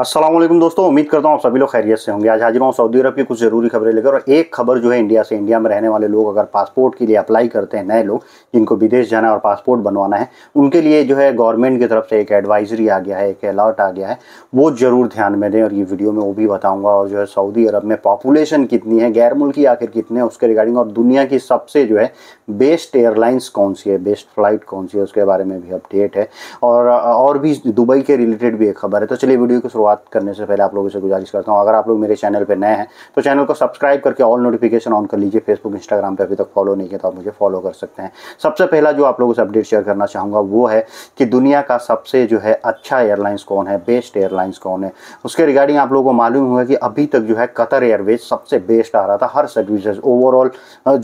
असलम दोस्तों उम्मीद करता हूँ आप सभी लोग खैरियत से होंगे आज हाजिर हूँ सऊदी अरब की कुछ ज़रूरी खबरें लेकर और एक खबर जो है इंडिया से इंडिया में रहने वाले लोग अगर पासपोर्ट के लिए अप्लाई करते हैं नए लोग जिनको विदेश जाना है और पासपोर्ट बनवाना है उनके लिए जो है गवर्नमेंट की तरफ से एक एडवाइजरी आ गया है एक अलर्ट आ गया है वो ज़रूर ध्यान में दें और ये वीडियो में वो भी बताऊँगा और जो है सऊदी अरब में पॉपुलेशन कितनी है गैर मुल्की आखिर कितने हैं उसके रिगार्डिंग और दुनिया की सबसे जो है बेस्ट एयरलाइंस कौन सी है बेस्ट फ्लाइट कौन सी है उसके बारे में भी अपडेट है और और भी दुबई के रिलेटेड भी एक खबर है तो चलिए वीडियो की शुरुआत शुरुआत करने से पहले आप लोगों से गुजारिश करता हूँ अगर आप लोग मेरे चैनल पर नए हैं तो चैनल को सब्सक्राइब करके ऑल नोटिफिकेशन ऑन कर लीजिए फेसबुक इंस्टाग्राम पर अभी तक फॉलो नहीं किया तो आप मुझे फॉलो कर सकते हैं सबसे पहला जो आप लोगों से अपडेट शेयर करना चाहूँगा वो है कि दुनिया का सबसे जो है अच्छा एयरलाइंस कौन है बेस्ट एयरलाइंस कौन है उसके रिगार्डिंग आप लोगों को मालूम हुआ कि अभी तक जो है कतर एयरवेज सबसे बेस्ट आ रहा था हर सर्विसेज ओवरऑल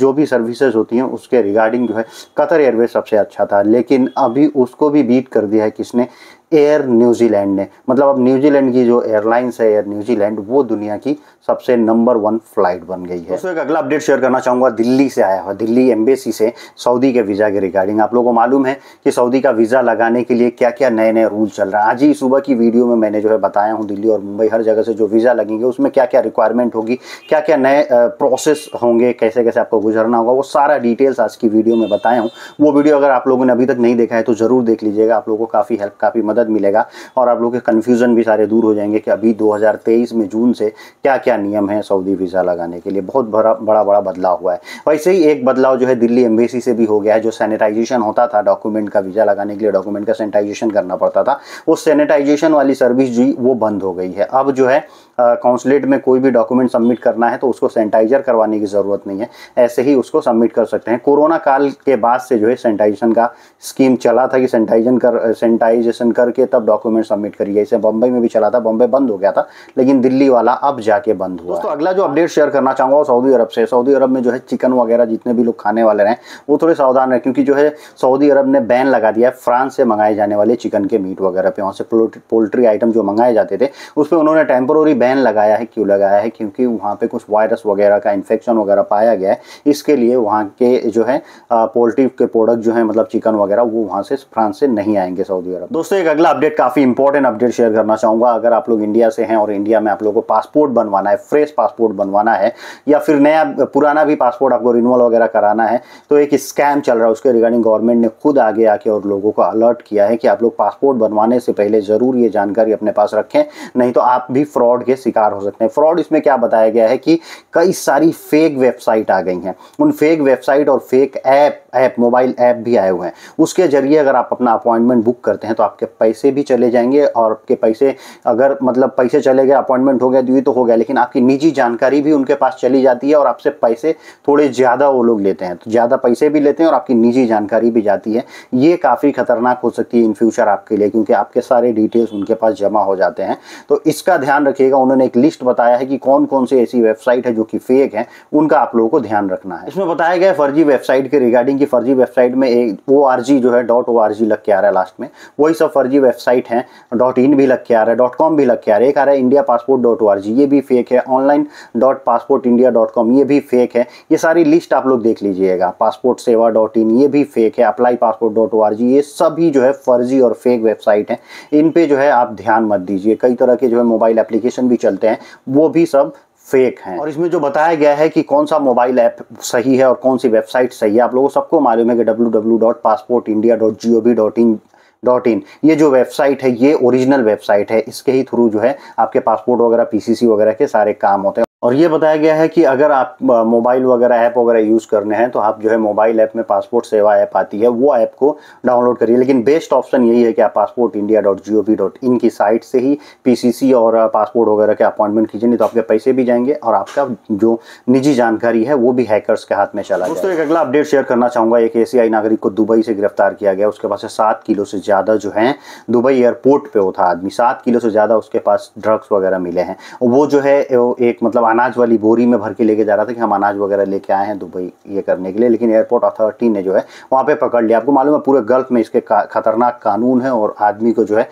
जो भी सर्विसेज होती हैं उसके रिगार्डिंग जो है कतर एयरवेज सबसे अच्छा था लेकिन अभी उसको भी बीट कर दिया है किसने एयर न्यूजीलैंड ने मतलब अब न्यूजीलैंड की जो एयरलाइंस है एयर न्यूजीलैंड वो दुनिया की सबसे नंबर वन फ्लाइट बन गई है तो एक अगला अपडेट शेयर करना चाहूंगा दिल्ली से आया हुआ दिल्ली एम्बेसी से सऊदी के वीज़ा के रिगार्डिंग आप लोगों को मालूम है कि सऊदी का वीज़ा लगाने के लिए क्या क्या नए नए रूल चल रहा है आज ही सुबह की वीडियो में मैंने जो है बताया हूँ दिल्ली और मुंबई हर जगह से जो वीज़ा लगेंगे उसमें क्या क्या रिक्वायरमेंट होगी क्या क्या नए प्रोसेस होंगे कैसे कैसे आपको गुजरना होगा वो सारा डिटेल्स आज की वीडियो में बताया हूँ वो वीडियो अगर आप लोगों ने अभी तक नहीं देखा है तो ज़रूर देख लीजिएगा आप लोगों को काफ़ी हेल्प काफ़ी मदद मदद मिलेगा और आप लोग के कन्फ्यूज़न भी सारे दूर हो जाएंगे कि अभी 2023 में जून से क्या क्या नियम है सऊदी वीज़ा लगाने के लिए बहुत बड़ा बड़ा बड़ा बदलाव हुआ है वैसे ही एक बदलाव जो है दिल्ली एम्बेसी से भी हो गया है जो सैनिटाइजेशन होता था डॉक्यूमेंट का वीज़ा लगाने के लिए डॉक्यूमेंट का सैनिटाइजेशन करना पड़ता था वो सैनिटाइजेशन वाली सर्विस जी वो बंद हो गई है अब जो है काउंसलेट में कोई भी डॉक्यूमेंट सबमिट करना है तो उसको सैनिटाइजर करवाने की ज़रूरत नहीं है ऐसे ही उसको सबमिट कर सकते हैं कोरोना काल के बाद से जो है सैनिटाइजेशन का स्कीम चला था कि सैनिटाइजन कर सैनिटाइजेशन कर करके तब डॉक्यूमेंट सबमिट करिए इसे बम्बई में भी चला था बम्बई बंद हो गया था लेकिन दिल्ली वाला अब जाके बंद हुआ तो अगला जो अपडेट शेयर करना चाहूँगा सऊदी अरब से सऊदी अरब में जो है चिकन वगैरह जितने भी लोग खाने वाले हैं वो थोड़े सावधान रहें क्योंकि जो है सऊदी अरब ने बैन लगा दिया है फ्रांस से मंगाए जाने वाले चिकन के मीट वगैरह पे वहाँ से पोल्ट्री आइटम जो मंगाए जाते थे उस पर उन्होंने टेम्पोरी बैन लगाया है क्यों लगाया है क्योंकि वहाँ पे कुछ वायरस वगैरह का इन्फेक्शन वगैरह पाया गया है इसके लिए वहाँ के जो है पोल्ट्री के प्रोडक्ट जो है मतलब चिकन वगैरह वो वहाँ से फ्रांस से नहीं आएंगे सऊदी अरब दोस्तों एक अगला अपडेट काफ़ी इंपॉर्टेंट अपडेट शेयर करना चाहूंगा अगर आप लोग इंडिया से हैं और इंडिया में आप लोगों को पासपोर्ट बनवाना है फ्रेश पासपोर्ट बनवाना है या फिर नया पुराना भी पासपोर्ट आपको रिन्यूअल वगैरह कराना है तो एक स्कैम चल रहा है उसके रिगार्डिंग गवर्नमेंट ने खुद आगे आके और लोगों को अलर्ट किया है कि आप लोग पासपोर्ट बनवाने से पहले ज़रूर ये जानकारी अपने पास रखें नहीं तो आप भी फ्रॉड के शिकार हो सकते हैं फ्रॉड इसमें क्या बताया गया है कि कई सारी फेक वेबसाइट आ गई हैं उन फेक वेबसाइट और fake app app mobile app भी आए हुए हैं उसके जरिए अगर आप अपना अपॉइंटमेंट बुक करते हैं तो आपके पैसे भी चले जाएंगे और आपके पैसे अगर मतलब पैसे चले गए अपॉइंटमेंट हो गया ड्यू तो, तो हो गया लेकिन आपकी निजी जानकारी भी उनके पास चली जाती है और आपसे पैसे थोड़े ज़्यादा वो लोग लेते हैं तो ज़्यादा पैसे भी लेते हैं और आपकी निजी जानकारी भी जाती है ये काफ़ी ख़तरनाक हो सकती है इन फ्यूचर आपके लिए क्योंकि आपके सारे डिटेल्स उनके पास जमा हो जाते हैं तो इसका ध्यान रखिएगा उन्होंने एक लिस्ट बताया है कि कौन कौन सी ऐसी वेबसाइट है जो कि फेक है उनका आप लोगों को ध्यान रखना है इसमें बताया गया फर्जी वेबसाइट के रिगार्डिंग की फर्जी वेबसाइट में एक ओ जो है डॉट ओ लग के आ रहा है लास्ट में वही सब फर्जी फर्जी वेबसाइट हैं डॉट इन भी लग के आ रहा है डॉट कॉम भी लग के आ रहा है एक आ रहा है India passport dot O R G ये भी फेक है online dot passport India dot com ये भी फेक है ये सारी लिस्ट आप लोग देख लीजिएगा पासपोर्ट सेवा डॉट इन ये भी फेक है apply passport dot O R G ये सभी जो है फर्जी और फेक वेबसाइट हैं इन पर जो है आप ध्यान मत दीजिए कई तरह के जो है मोबाइल एप्लीकेशन भी चलते हैं वो भी सब फेक हैं और इसमें जो बताया गया है कि कौन सा मोबाइल ऐप सही है और कौन सी वेबसाइट सही है आप लोगों सबको मालूम है कि W W dot passport India dot G O V dot in dot in ये जो वेबसाइट है ये ओरिजिनल वेबसाइट है इसके ही थ्रू जो है आपके पासपोर्ट वगैरह पीसीसी वगैरह के सारे काम होते हैं और ये बताया गया है कि अगर आप मोबाइल वगैरह ऐप वगैरह यूज़ करने हैं तो आप जो है मोबाइल ऐप में पासपोर्ट सेवा ऐप आती है वो ऐप को डाउनलोड करिए लेकिन बेस्ट ऑप्शन यही है कि आप passport India dot G O V dot in की साइट से ही पीसीसी और पासपोर्ट वगैरह के अपॉइंटमेंट कीजिए नहीं तो आपके पैसे भी जाएंगे और आपका जो निजी जानकारी है वो भी हैकर्स के हाथ में चला दोस्तों एक अगला अपडेट शेयर करना चाहूँगा एक एशियाई नागरिक को दुबई से गिरफ्तार किया गया उसके पास सात किलो से ज़्यादा जो है दुबई एयरपोर्ट पर वो था आदमी सात किलो से ज़्यादा उसके पास ड्रग्स वगैरह मिले हैं वो जो है एक मतलब अनाज वाली बोरी में भर के लेके जा रहा था कि हम अनाज वगैरह लेके आए हैं दुबई ये करने के लिए लेकिन एयरपोर्ट अथॉरिटी ने जो है वहाँ पे पकड़ लिया आपको मालूम है पूरे गल्फ में इसके का, खतरनाक कानून है और आदमी को जो है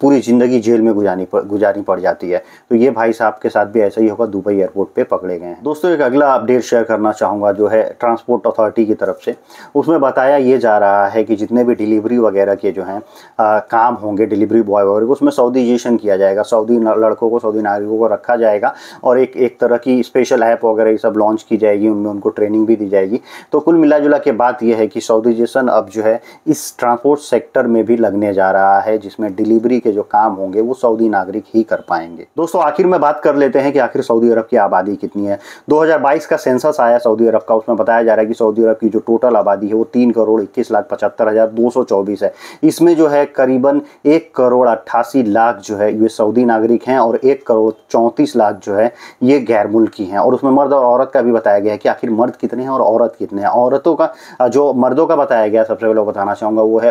पूरी ज़िंदगी जेल में गुजारनी पड़ गुजारनी पड़ जाती है तो ये भाई साहब के साथ भी ऐसा ही होगा दुबई एयरपोर्ट पर पकड़े गए हैं दोस्तों एक अगला अपडेट शेयर करना चाहूँगा जो है ट्रांसपोर्ट अथॉरिटी की तरफ से उसमें बताया ये जा रहा है कि जितने भी डिलीवरी वगैरह के जो हैं काम होंगे डिलीवरी बॉय वगैरह उसमें सऊदीजेशन किया जाएगा सऊदी लड़कों को सऊदी नागरिकों को रखा जाएगा और एक एक एक तरह की स्पेशल ऐप वगैरह ये सब लॉन्च की जाएगी उनमें उनको ट्रेनिंग भी दी जाएगी तो कुल मिला जुला के बात यह है कि सऊदीजेशन अब जो है इस ट्रांसपोर्ट सेक्टर में भी लगने जा रहा है जिसमें डिलीवरी के जो काम होंगे वो सऊदी नागरिक ही कर पाएंगे दोस्तों आखिर में बात कर लेते हैं कि आखिर सऊदी अरब की आबादी कितनी है दो का सेंसस आया सऊदी अरब का उसमें बताया जा रहा है कि सऊदी अरब की जो टोटल आबादी है वो तीन करोड़ इक्कीस लाख पचहत्तर हज़ार दो सौ चौबीस है इसमें जो है करीबन एक करोड़ अट्ठासी लाख जो है ये सऊदी नागरिक हैं और एक करोड़ चौंतीस लाख जो है ये गैर मुल्की हैं और उसमें मर्द और औरत का भी बताया गया है कि आखिर मर्द कितने हैं और औरत कितने हैं औरतों का जो मर्दों का बताया गया सबसे पहले बताना चाहूँगा वो है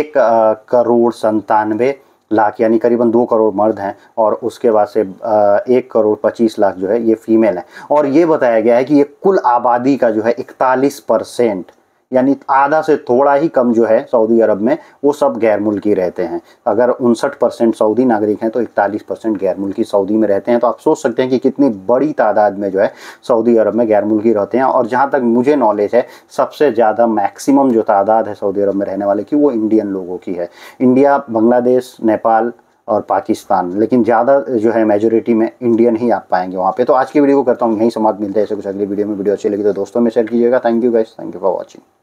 एक करोड़ संतानवे लाख यानी करीबन दो करोड़ मर्द हैं और उसके बाद से एक करोड़ पच्चीस लाख जो है ये फीमेल हैं और ये बताया गया है कि ये कुल आबादी का जो है इकतालीस परसेंट यानी आधा से थोड़ा ही कम जो है सऊदी अरब में वो सब गैर मुल्की रहते हैं अगर उनसठ परसेंट सऊदी नागरिक हैं तो इकतालीस परसेंट गैर मुल्की सऊदी में रहते हैं तो आप सोच सकते हैं कि कितनी बड़ी तादाद में जो है सऊदी अरब में गैर मुल्की रहते हैं और जहाँ तक मुझे नॉलेज है सबसे ज़्यादा मैक्सिमम जो तादाद है सऊदी अरब में रहने वाले की वो इंडियन लोगों की है इंडिया बांग्लादेश नेपाल और पाकिस्तान लेकिन ज़्यादा जो है मेजोरिटी में इंडियन ही आप पाएंगे वहाँ पे तो आज की वीडियो को करता हूँ यहीं समाप्त मिलते हैं ऐसे कुछ अगली वीडियो में वीडियो अच्छी लगी तो दोस्तों में शेयर कीजिएगा thank you guys thank you for watching